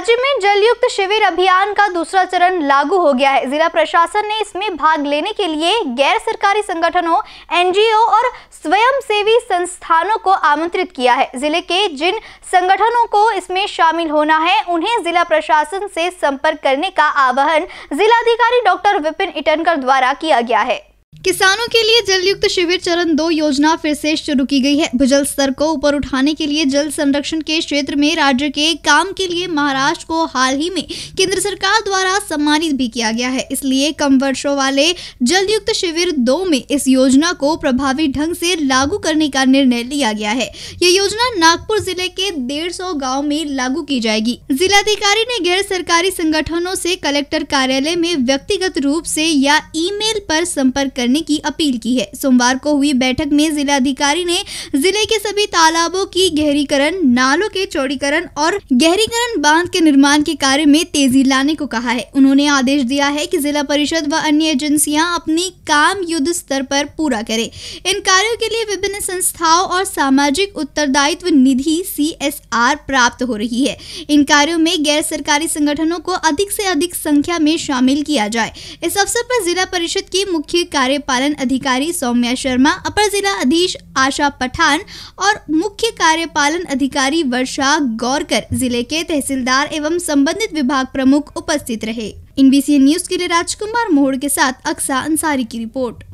राज्य में जलयुक्त शिविर अभियान का दूसरा चरण लागू हो गया है जिला प्रशासन ने इसमें भाग लेने के लिए गैर सरकारी संगठनों एनजीओ और स्वयंसेवी संस्थानों को आमंत्रित किया है जिले के जिन संगठनों को इसमें शामिल होना है उन्हें जिला प्रशासन से संपर्क करने का आह्वान जिलाधिकारी डॉक्टर विपिन इटनकर द्वारा किया गया है किसानों के लिए जल युक्त शिविर चरण दो योजना फिर से शुरू की गई है भूजल स्तर को ऊपर उठाने के लिए जल संरक्षण के क्षेत्र में राज्य के काम के लिए महाराष्ट्र को हाल ही में केंद्र सरकार द्वारा सम्मानित भी किया गया है इसलिए कम वर्षों वाले जल युक्त शिविर दो में इस योजना को प्रभावी ढंग से लागू करने का निर्णय लिया गया है ये योजना नागपुर जिले के डेढ़ सौ गाँव में लागू की जाएगी जिलाधिकारी ने गैर सरकारी संगठनों से कलेक्टर कार्यालय में व्यक्तिगत रूप से या ईमेल पर संपर्क करने की अपील की है सोमवार को हुई बैठक में जिलाधिकारी ने जिले के सभी तालाबों की गहरीकरण नालों के चौड़ीकरण और गहरीकरण बांध के निर्माण के कार्य में तेजी लाने को कहा है उन्होंने आदेश दिया है की जिला परिषद व अन्य एजेंसियाँ अपनी काम युद्ध स्तर पर पूरा करे इन कार्यो के लिए विभिन्न संस्थाओं और सामाजिक उत्तरदायित्व निधि सी प्राप्त हो रही है इन कार्यों में गैर सरकारी संगठनों को अधिक से अधिक संख्या में शामिल किया जाए इस अवसर पर जिला परिषद की मुख्य कार्य कार्यपालन अधिकारी सौम्या शर्मा अपर जिला अधीश आशा पठान और मुख्य कार्यपालन अधिकारी वर्षा गौरकर जिले के तहसीलदार एवं संबंधित विभाग प्रमुख उपस्थित रहे इनबीसी न्यूज के लिए राजकुमार मोहड़ के साथ अक्सा अंसारी की रिपोर्ट